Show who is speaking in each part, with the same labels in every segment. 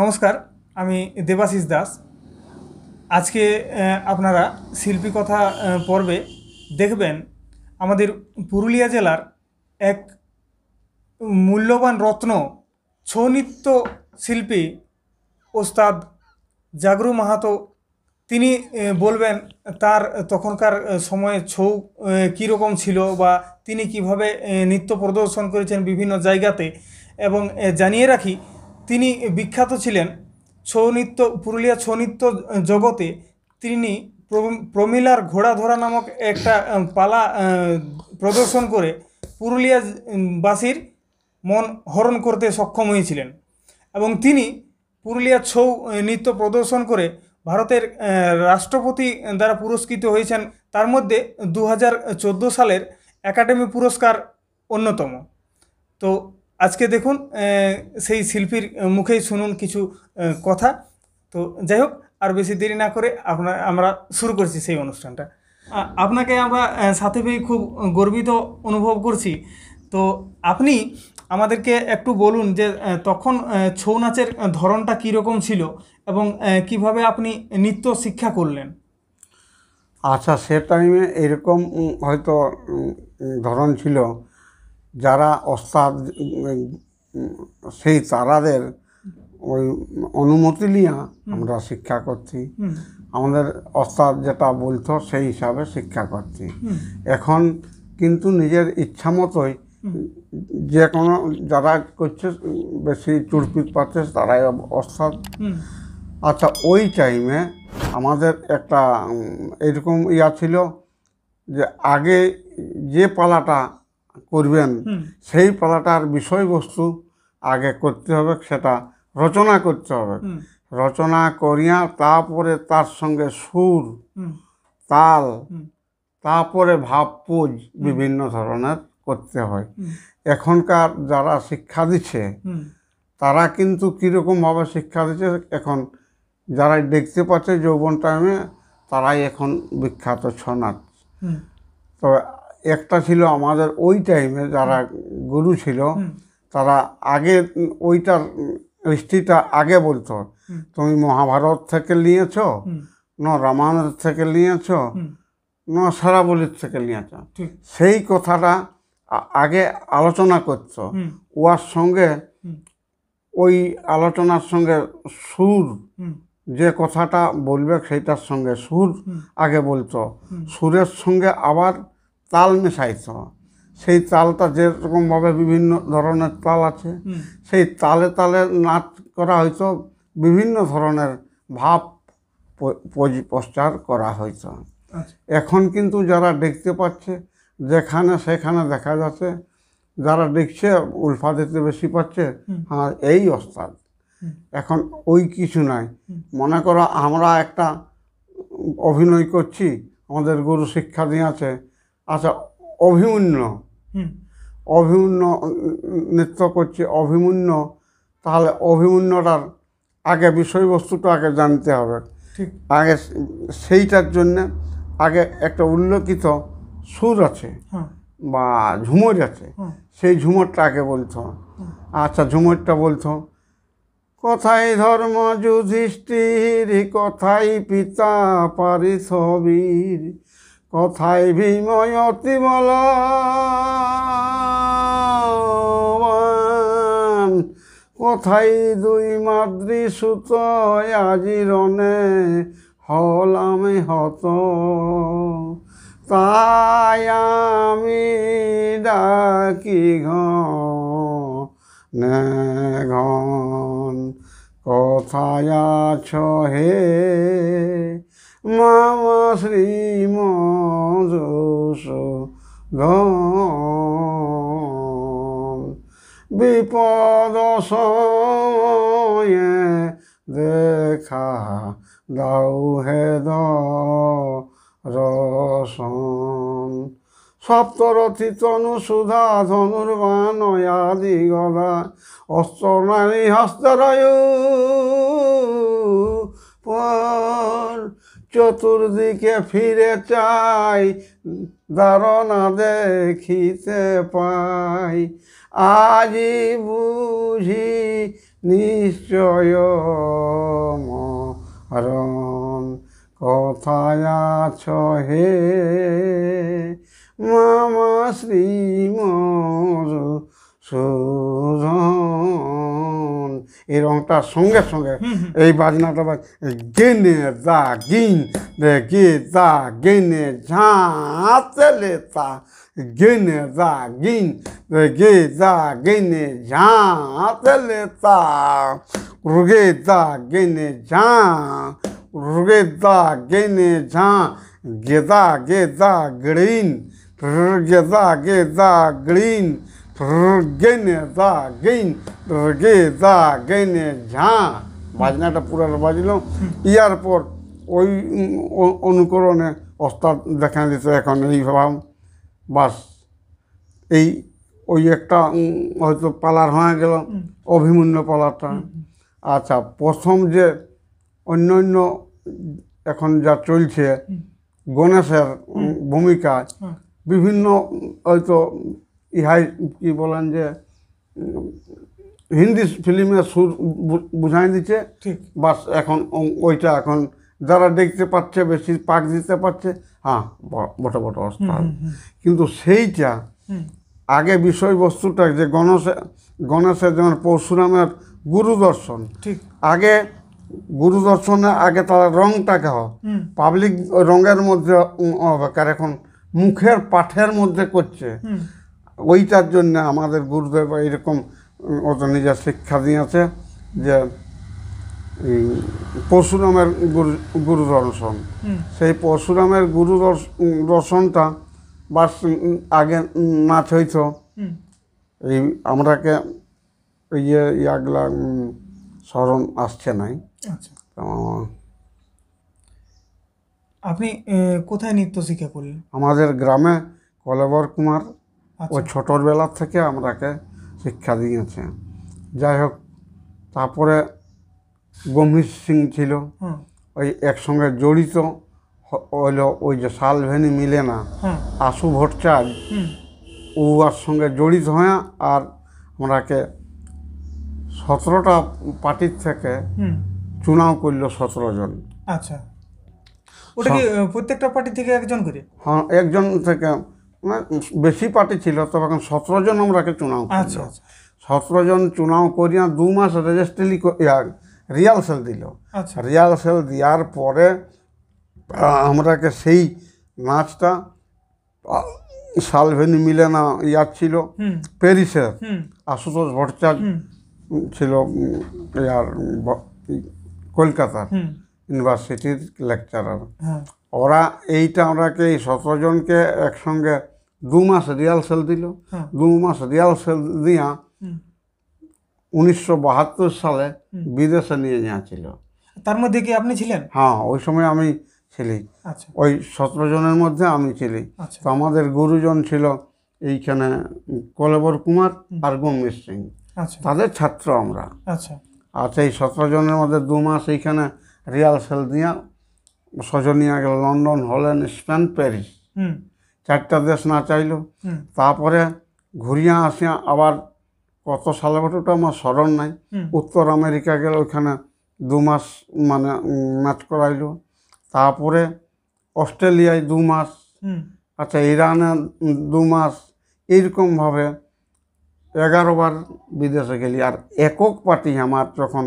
Speaker 1: নমস্কার আমি দেবাশিস দাস আজকে আপনারা শিল্পী কথা পর্বে দেখবেন আমাদের পুরুলিয়া জেলার এক মূল্যবান রত্ন ছৌ নৃত্য শিল্পী ওস্তাদ জাগরু মাহাতো তিনি বলবেন তার তখনকার সময়ে ছৌ কীরকম ছিল বা তিনি কিভাবে নৃত্য প্রদর্শন করেছেন বিভিন্ন জায়গাতে এবং জানিয়ে রাখি তিনি বিখ্যাত ছিলেন ছৌ নৃত্য পুরুলিয়া ছৌ নৃত্য জগতে তিনি প্রমিলার ঘোড়া ধরা নামক একটা পালা প্রদর্শন করে পুরুলিয়া বাসীর মন হরণ করতে সক্ষম হয়েছিলেন এবং তিনি পুরুলিয়া ছৌ নৃত্য প্রদর্শন করে ভারতের রাষ্ট্রপতি দ্বারা পুরস্কৃত হয়েছেন তার মধ্যে দু সালের একাডেমি পুরস্কার অন্যতম তো আজকে দেখুন সেই শিল্পীর মুখেই শুনুন কিছু কথা তো যাই হোক আর বেশি দেরি না করে আপনার আমরা শুরু করছি সেই অনুষ্ঠানটা আপনাকে আমরা সাথে পেয়ে খুব গর্বিত অনুভব করছি তো আপনি আমাদেরকে একটু বলুন যে তখন ছৌ নাচের ধরনটা কীরকম ছিল এবং কিভাবে আপনি নৃত্য শিক্ষা করলেন
Speaker 2: আচ্ছা সে টাইমে এরকম হয়তো ধরন ছিল যারা অস্তাদ সেই তারাদের ওই অনুমতি নিয়ে আমরা শিক্ষা করছি আমাদের অস্তাদ যেটা বলতো সেই হিসাবে শিক্ষা করছি এখন কিন্তু নিজের ইচ্ছা মতোই যে কোনো যারা করছে বেশি চুরপিট পাচ্ছে তারাই অস্তাদ আচ্ছা ওই টাইমে আমাদের একটা এরকম ইয়া ছিল যে আগে যে পালাটা করবেন সেই পালাটার বিষয়বস্তু আগে করতে হবে সেটা রচনা করতে হবে রচনা করিয়া তারপরে তার সঙ্গে সুর তাল তারপরে ভাবপুজ বিভিন্ন ধরনের করতে হয় এখনকার যারা শিক্ষা দিচ্ছে তারা কিন্তু কীরকমভাবে শিক্ষা দিচ্ছে এখন যারা দেখতে পাচ্ছে যৌবন টাইমে তারাই এখন বিখ্যাত ছনাচ তবে একটা ছিল আমাদের ওই টাইমে যারা গুরু ছিল তারা আগে ওইটার হিস্ট্রিটা আগে বলতো তুমি মহাভারত থেকে নিয়েছ না রামায়ণের থেকে নিয়েছ না সারাবলির থেকে নিয়েছ সেই কথাটা আগে আলোচনা করত ওয়ার সঙ্গে ওই আলোচনার সঙ্গে সুর যে কথাটা বলবে সেইটার সঙ্গে সুর আগে বলতো সুরের সঙ্গে আবার তাল মেশাইত সেই তালটা যেরকমভাবে বিভিন্ন ধরনের তাল আছে সেই তালে তালে নাচ করা হয়তো বিভিন্ন ধরনের ভাব প্রচার করা হয়তো আচ্ছা। এখন কিন্তু যারা দেখতে পাচ্ছে যেখানে সেখানে দেখা যাচ্ছে যারা দেখছে উল্ফা দিতে বেশি পাচ্ছে হ্যাঁ এই অস্তাদ এখন ওই কিছু নাই মনে করো আমরা একটা অভিনয় করছি আমাদের গুরু শিক্ষা দিয়ে আছে আচ্ছা অভিমন্য অভিমন্য নৃত্য করছে অভিমন্য তাহলে অভিমন্যটার আগে বিষয়বস্তুটা আগে জানতে হবে আগে সেইটার জন্য আগে একটা উল্লেখিত সুর আছে হ্যাঁ। বা ঝুমর আছে হ্যাঁ। সেই ঝুমরটা আগে বলত হ্যাঁ। আচ্ছা ঝুমরটা বলত কথাই ধর্ম যুধিষ্ঠির কথাই পিতা পারি কথাই ভীময় বল কথাই দুই মাদ্রি সুত আজিরণে হল আমি হত তাই আমি ডাকি ঘন কথায় আছ হে মামা শ্রী মজস বিপদ সময়ে দেখা দাও হে রসন সপ্তরথি তনু সুধা ধনুর্বাণ আদি গলা অস্ত্র নারী হস্তরায়ু চতুর্দিকে ফিরে চাই ধারণা দেখিতে পাই আজি বুঝি নিশ্চয় রণ কথায় আছ হে মামা শ্রীমর সুজন এই রংটার সঙ্গে সঙ্গে এই বাজনাটা গেনে দা গিন গে দা গেনে ঝাঁতে লেতা গেনে দা গিন গে দা গেনে ঝাঁতে লেতা রুগে দা গেনে ঝাঁ রুগে দা গেনে ঝাঁ গেদা গেদা গ্রিন গেদা গেদা গ্রিন দা গেইন গে দা বাজনাটা পুরো বাজলো ইয়ার পর ওই অনুকরণে অস্তাদ দেখা দিত এখন এই ভাবাম বাস এই ওই একটা হয়তো পালার হয়ে গেল অভিমন্য পালারটা আচ্ছা প্রথম যে অন্য অন্য এখন যা চলছে গণেশের ভূমিকা হ্যাঁ। বিভিন্ন হয়তো ইহাই কি বলেন যে হিন্দি ফিল্মের সুর বুঝাই দিচ্ছে বাস এখন ওইটা এখন যারা দেখতে পাচ্ছে বেশি পাক দিতে পারছে হ্যাঁ বটে বটো অবস্থা কিন্তু সেইটা আগে বিষয়বস্তুটা যে গণেশের গণেশের যেমন পরশুরামের গুরুদর্শন আগে গুরুদর্শনে আগে তার রংটা হয় পাবলিক রঙের মধ্যে হবে কার এখন মুখের পাঠের মধ্যে করছে ওইটার জন্য আমাদের গুরুদেব এরকম অত নিজের শিক্ষা দিয়েছে যে পরশুরামের গুরু গুরু দর্শন সেই পরশুরামের গুরু দর্শনটা বাস আগে নাচ হইত এই আমরাকে ইয়ে ইয়াগলা স্মরণ আসছে নাই আচ্ছা।
Speaker 1: আপনি কোথায় নৃত্য শিক্ষা করলেন
Speaker 2: আমাদের গ্রামে কলেবর কুমার ওই আচ্ছা। ছোটোর বেলার থেকে আমরাকে শিক্ষা দিয়েছে যাই হোক তারপরে গম্ভীর সিং ছিল ওই একসঙ্গে জড়িত হইলো ওই যে শালভেনি মিলে না আশু ভট্টাচার্য আর সঙ্গে জড়িত হয় আর আমরাকে সতেরোটা পার্টির থেকে চুনাও করলো সতেরো জন
Speaker 1: আচ্ছা ওটা কি প্রত্যেকটা পার্টি থেকে একজন করে
Speaker 2: হ্যাঁ একজন থেকে মানে বেশি পার্টি ছিল তখন এখন সতেরো জন আমরাকে চুনাও আচ্ছা, আচ্ছা। সতেরো জন চুনাও করিয়া দু মাস রেজিস্ট্রেলি রিহার্সেল দিল আচ্ছা। রিহার্সেল দেওয়ার পরে আমরাকে সেই নাচটা সালভেনি মিলে না ইয়ার ছিল প্যারিসের আশুতোষ ভট্টাচার্য ছিল ইয়ার কলকাতার ইউনিভার্সিটির লেকচারার হ্যাঁ। ওরা এইটা আমরাকে এই সতেরো জনকে একসঙ্গে দু মাস রিহার্সাল দিল দু মাস রিহার্সাল দিয়া উনিশশো বাহাত্তর সালে বিদেশে নিয়ে ছিল তার মধ্যে কি আপনি ছিলেন হ্যাঁ ওই সময় আমি ছিলি আচ্ছা। ওই সতেরো জনের মধ্যে আমি ছিলি আচ্ছা। তো আমাদের গুরুজন ছিল এইখানে কলেবর কুমার আর গুণমিত সিং আচ্ছা। তাদের ছাত্র আমরা আর সেই সতেরো জনের মধ্যে দু মাস এইখানে রিহার্সাল দিয়া সজনিয়া গেল লন্ডন হল্যান্ড স্পেন প্যারিস চারটা দেশ না চাইলো তারপরে ঘুরিয়া আসিয়া আবার কত সালে ঘটুটা আমার স্মরণ নাই উত্তর আমেরিকা গেলে ওইখানে দু মাস মানে ম্যাচ করাইলো তারপরে অস্ট্রেলিয়ায় দু মাস আচ্ছা ইরানে দু মাস এইরকমভাবে এগারোবার বিদেশে গেলি আর একক পার্টি আমার যখন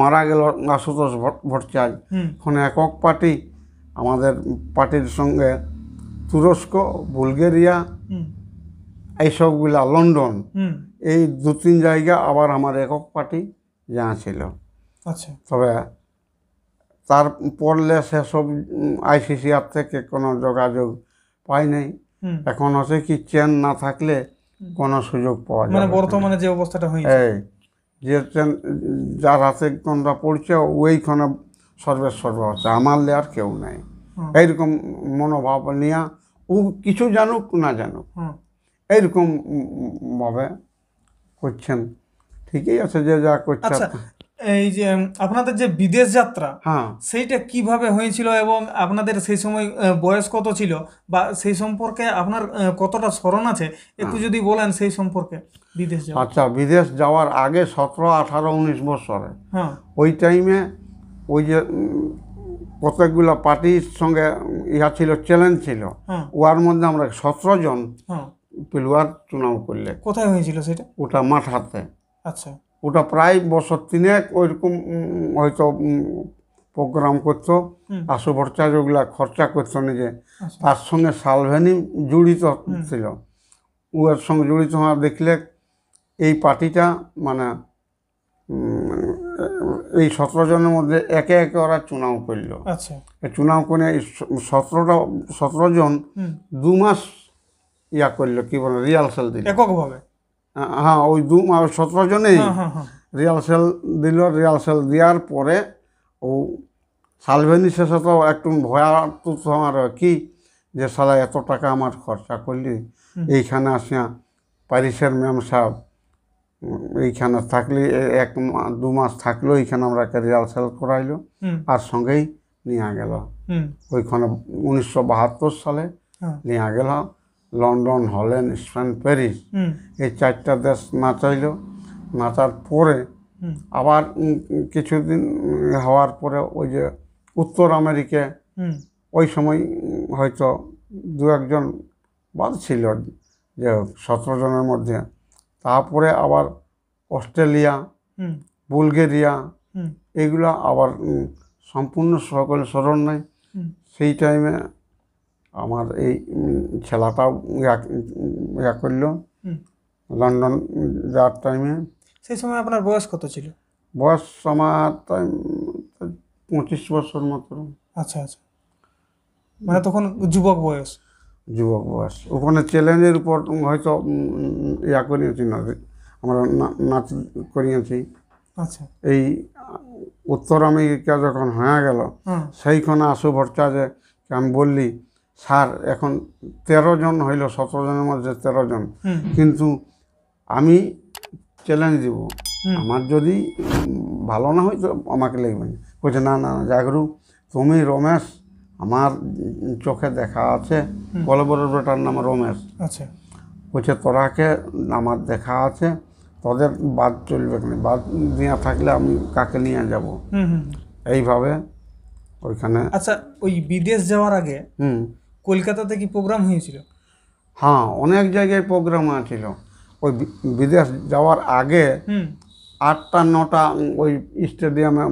Speaker 2: মারা গেল আশুতোষ ভট্টাচার্য এখন একক পার্টি আমাদের পার্টির সঙ্গে তুরস্ক বুলগেরিয়া এইসবগুলা লন্ডন এই দু তিন জায়গা আবার আমার একক পার্টি যা ছিল আচ্ছা তবে তার পড়লে সেসব আইসিসিআর থেকে কোনো যোগাযোগ পাই নাই এখন হচ্ছে কি চেন না থাকলে কোনো সুযোগ পাওয়া যায় মানে বর্তমানে যে অবস্থাটা হয়েছে এই যে চেন যার হাতে কোনটা পড়ছে ওইখানে সর্বেশ্বর সর্ব হচ্ছে আমার আর কেউ নাই এইরকম মনোভাব নিয়ে ও কিছু জানুক না জানুক এইরকম ভাবে করছেন ঠিকই আছে যে যা করছে আচ্ছা,
Speaker 1: এই যে আপনাদের যে বিদেশ যাত্রা হ্যাঁ সেইটা কিভাবে হয়েছিল এবং আপনাদের সেই সময় বয়স কত ছিল বা সেই সম্পর্কে আপনার কতটা স্মরণ আছে একটু হ্যাঁ। যদি বলেন সেই সম্পর্কে বিদেশ আচ্ছা
Speaker 2: বিদেশ যাওয়ার আগে সতেরো আঠারো উনিশ বছরে হ্যাঁ। ওই টাইমে ওই যে কতকগুলো পার্টির সঙ্গে ইহা ছিল চ্যালেঞ্জ ছিল ওয়ার হ্যাঁ। মধ্যে আমরা সতেরো জন হ্যাঁ। পেলুয়ার চুনাও করলে কোথায় হয়েছিল সেটা ওটা মাঠাতে আচ্ছা ওটা প্রায় বছর তিনেক ওইরকম হয়তো প্রোগ্রাম করতো আশু ভট্টাচার্য ওগুলা খরচা করতো নিজে আচ্ছা। তার সঙ্গে সালভেনি জড়িত ছিল ওর সঙ্গে জড়িত হওয়া দেখলে এই পার্টিটা মানে এই সতেরো জনের মধ্যে একে একে ওরা চুনাও করলো আচ্ছা চুনাও করে এই সতেরোটা সতেরো জন দু মাস ইয়া করলো কি বলে রিহার্সাল দিল এককভাবে হ্যাঁ ওই দু সতেরো জনেই রিহার্সাল দিল রিহার্সাল দেওয়ার পরে ও সালভেনি শেষে তো একটু ভয়াতুত আমার কি যে সালা এত টাকা আমার খরচা করলি এইখানে আসিয়া প্যারিসের ম্যাম সাহেব এইখানে থাকলে এক দু মাস থাকলো এইখানে আমরা একটা রিহার্সাল করাইলো আর সঙ্গেই নিয়ে গেল ওইখানে উনিশশো বাহাত্তর সালে হ্যাঁ। নিয়ে গেল লন্ডন হল্যান্ড স্পেন প্যারিস এই চারটা দেশ নাচাইল নাচার পরে আবার কিছুদিন হওয়ার পরে ওই যে উত্তর আমেরিকা ওই সময় হয়তো দু একজন বাদ ছিল যে সতেরো জনের মধ্যে তারপরে আবার অস্ট্রেলিয়া বুলগেরিয়া এগুলো আবার সম্পূর্ণ সকল স্মরণ নেই সেই টাইমে আমার এই ছেলাটাও ইয়া করল লন্ডন যাওয়ার টাইমে সেই সময় আপনার বয়স কত ছিল বয়স আমার পঁচিশ বছর মতো আচ্ছা আচ্ছা
Speaker 1: মানে তখন যুবক বয়স
Speaker 2: যুবক বয়স ওখানে চ্যালেঞ্জের উপর হয়তো ইয়া করিয়েছি না আমরা নাচ করিয়েছি আচ্ছা এই উত্তর আমেরিকা যখন হয়ে গেল সেইখানে আশু যে আমি বললি স্যার এখন তেরো জন হইল সতেরো জনের মধ্যে তেরো জন কিন্তু আমি চ্যালেঞ্জ দিব আমার যদি ভালো না হয় তো আমাকে লাগবে না বলছে না না জাগরু তুমি রমেশ আমার চোখে দেখা আছে বড় বেটার নাম রমেশ আচ্ছা বলছে তোরাকে আমার দেখা আছে তোদের বাদ চলবে বাদ নিয়ে থাকলে আমি কাকে নিয়ে যাব এইভাবে ওইখানে
Speaker 1: আচ্ছা ওই বিদেশ যাওয়ার আগে হুম কলকাতাতে কি প্রোগ্রাম হয়েছিল
Speaker 2: হ্যাঁ অনেক জায়গায় প্রোগ্রাম আছিল ওই বিদেশ যাওয়ার আগে আটটা নটা ওই স্টেডিয়ামে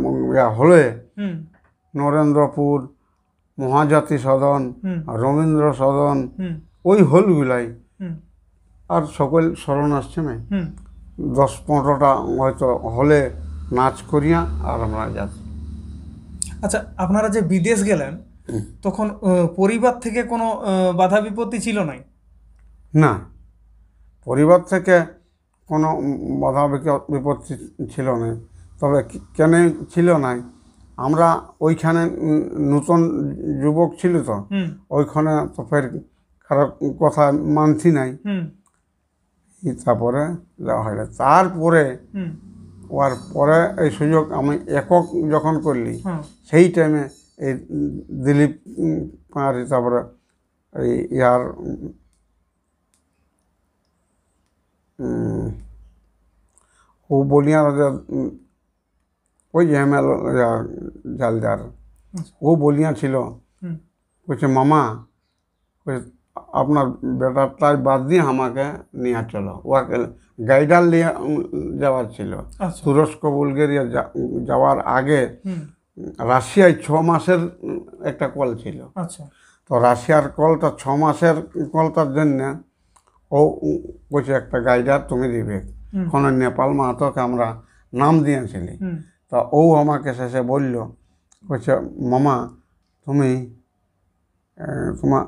Speaker 2: হলে নরেন্দ্রপুর মহাজাতি সদন রবীন্দ্র সদন ওই হলগুলাই আর সকল স্মরণ আসছে না দশ পনেরোটা হয়তো হলে নাচ করিয়া আর আমরা যাচ্ছি
Speaker 1: আচ্ছা আপনারা যে বিদেশ গেলেন তখন পরিবার থেকে কোনো বাধা বিপত্তি ছিল নাই
Speaker 2: না পরিবার থেকে কোনো বাধা বিপত্তি ছিল না তবে কেন ছিল নাই আমরা ওইখানে নতুন যুবক ছিল তো ওইখানে তো ফের খারাপ কথা মানছি নাই তারপরে যাওয়া তারপরে ওর পরে এই সুযোগ আমি একক যখন করলি হ্যাঁ। সেই টাইমে এই দিলীপ আর তারপরে এই ইয়ার ও বলিয়া ওই জ্যামেল জালদার ও বলিয়া ছিল বলছে মামা আপনার বেটার তাই বাদ দিয়ে আমাকে নিয়ে চলো ওকে গাইডার নিয়ে যাওয়ার ছিল আচ্ছা। তুরস্ক বুলগেরিয়া যাওয়ার আগে রাশিয়ায় ছ মাসের একটা কল ছিল আচ্ছা। তো রাশিয়ার কলটা ছ মাসের কলটার জন্য ও বলছে একটা গাইডার তুমি দিবে কোনো নেপাল মাহাতোকে আমরা নাম দিয়েছিলি তা ও আমাকে শেষে বলল বলছে মামা তুমি তোমার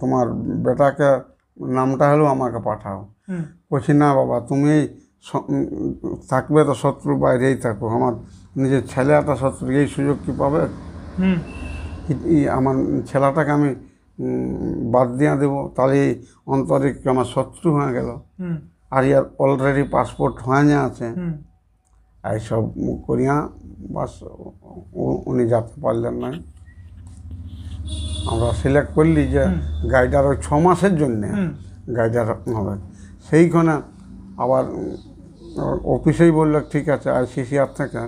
Speaker 2: তোমার বেটাকে নামটা হলেও আমাকে পাঠাও বলছি না বাবা তুমি থাকবে তো শত্রু বাইরেই থাকো আমার নিজের ছেলেটা শত্রু এই সুযোগ কি পাবে আমার ছেলেটাকে আমি বাদ দিয়ে দেবো তাহলে এই অন্তরিক আমার শত্রু হয়ে গেল আর ইয়ার অলরেডি পাসপোর্ট হয়ে আছে এইসব করিয়া বাস উনি যেতে পারলেন না আমরা সিলেক্ট করলি যে গাড়িটার ওই ছ মাসের জন্যে গাড়িটার হবে সেইখানে আবার অফিসেই বলল ঠিক আছে আর আর থেকে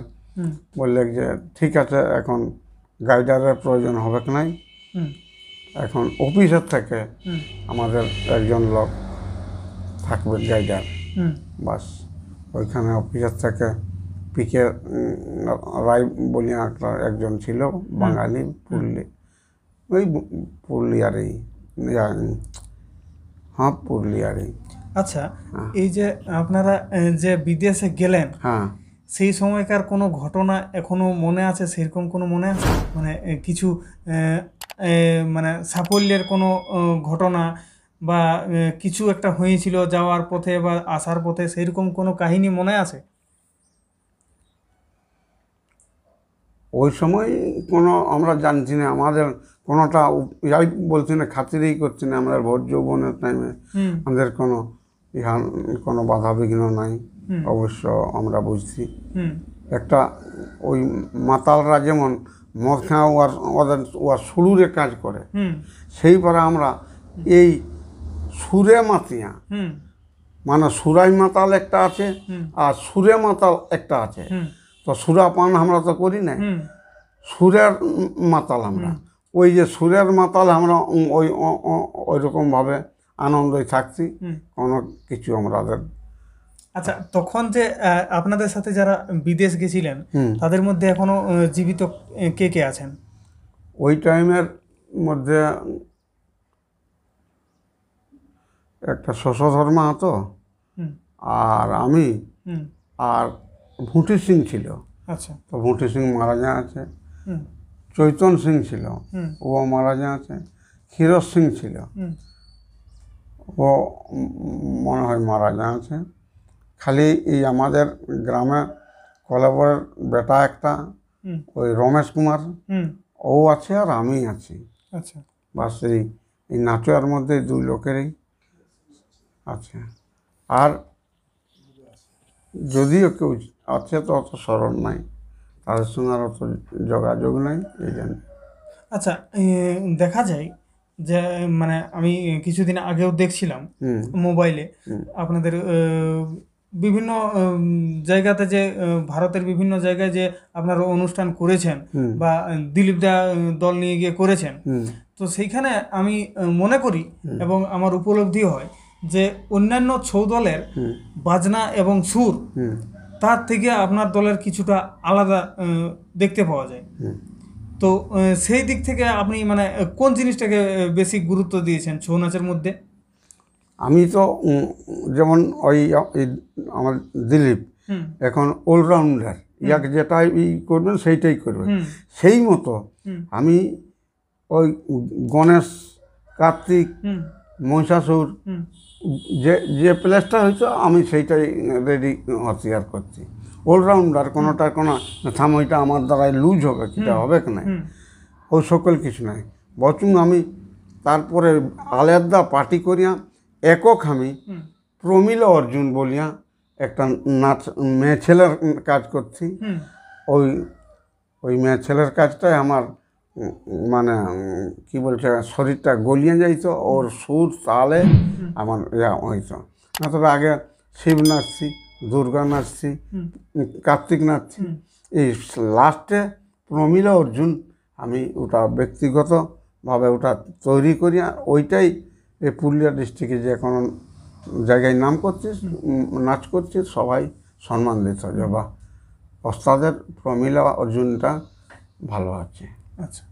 Speaker 2: বললে যে ঠিক আছে এখন গাইডারের প্রয়োজন হবে নাই এখন অফিসের থেকে আমাদের একজন লোক থাকবে গাইডার বাস ওইখানে অফিসের থেকে পিকে রায় বলিয়া একটা একজন ছিল বাঙালি পুরলি ওই পুরুলিয়ারই আচ্ছা, হ্যাঁ পুরুলিয়ারই আচ্ছা
Speaker 1: এই যে আপনারা যে বিদেশে গেলেন হ্যাঁ সেই সময়কার কোনো ঘটনা এখনো মনে আছে সেরকম কোনো মনে আছে মানে কিছু মানে সাফল্যের কোনো ঘটনা বা কিছু একটা হয়েছিল যাওয়ার পথে বা আসার পথে সেরকম কোনো কাহিনী মনে আছে
Speaker 2: ওই সময় কোনো আমরা জানছি না আমাদের কোনোটা যাই বলছি না খাতিরেই করছি না আমাদের ভোট যৌবনের টাইমে আমাদের কোনো ইহান কোনো বাধা বিঘ্ন নাই অবশ্য আমরা বুঝছি একটা ওই মাতালরা যেমন মদ খাওয়া ওয়ার ওদের ওয়ার সুরুরে কাজ করে সেই পরে আমরা এই সুরে মাতিয়া মানে সুরাই মাতাল একটা আছে আর সুরে মাতাল একটা আছে তো সুরাপান আমরা তো করি না সুরের মাতাল আমরা ওই যে সুরের মাতাল আমরা ওই ওইরকমভাবে আনন্দই থাকছি কোনো কিছু আমাদের
Speaker 1: আচ্ছা তখন যে আপনাদের সাথে যারা বিদেশ গেছিলেন তাদের মধ্যে এখনো জীবিত কে কে আছেন
Speaker 2: ওই টাইমের মধ্যে একটা শশধর্মা হতো আর আমি আর ভুটি সিং ছিল আচ্ছা তো ভুটি সিং মারা যা আছে চৈতন সিং ছিল ও মারা যা আছে ক্ষীরজ সিং ছিল ও মনে হয় মারা যা আছে খালি এই আমাদের গ্রামে কলাবরের বেটা একটা ওই রমেশ কুমার ও আছে আর আমি আছি আচ্ছা বাস এই নাচয়ার মধ্যে দুই লোকেরই আছে আর যদিও কেউ অর্থে তো অত স্মরণ নাই তাদের সঙ্গে আর অত যোগাযোগ নাই এই জন্য
Speaker 1: আচ্ছা দেখা যায় যে মানে আমি কিছুদিন আগেও দেখছিলাম মোবাইলে আপনাদের বিভিন্ন জায়গাতে যে ভারতের বিভিন্ন জায়গায় যে আপনারা অনুষ্ঠান করেছেন বা দিলীপ দা দল নিয়ে গিয়ে করেছেন তো সেইখানে আমি মনে করি এবং আমার উপলব্ধি হয় যে অন্যান্য ছৌ দলের বাজনা এবং সুর তার থেকে আপনার দলের কিছুটা আলাদা দেখতে পাওয়া যায় তো সেই দিক থেকে আপনি মানে কোন জিনিসটাকে বেশি গুরুত্ব দিয়েছেন ছৌ নাচের মধ্যে
Speaker 2: আমি তো যেমন ওই আমার দিলীপ এখন অলরাউন্ডার ইয়াকে যেটাই করবেন সেইটাই করবেন সেই মতো আমি ওই গণেশ কার্তিক মহিষাসুর যে যে প্লেসটা হয়েছে আমি সেইটাই রেডি হতিয়ার করছি অলরাউন্ডার কোনোটার কোনো থামইটা আমার দ্বারাই লুজ হবে সেটা হবে কি না ও সকল কিছু নাই বচুন আমি তারপরে আলাদা পার্টি করিয়া একক আমি প্রমিল অর্জুন বলিয়া একটা নাচ মেয়ে ছেলের কাজ করছি ওই ওই মেয়ে ছেলের কাজটাই আমার মানে কি বলছে শরীরটা গলিয়ে যাইতো ওর সুর তালে আমার ইয়া হইতো না আগে শিব নাচছি দুর্গা নাচছি কার্তিক নাচছি এই লাস্টে প্রমিলা অর্জুন আমি ওটা ব্যক্তিগতভাবে ওটা তৈরি করি ওইটাই এই পুরুলিয়া ডিস্ট্রিক্টে যে কোনো জায়গায় নাম করছিস নাচ করছিস সবাই সম্মান দিত যে বা ওস্তাদের প্রমিলা অর্জুনটা ভালো আছে আচ্ছা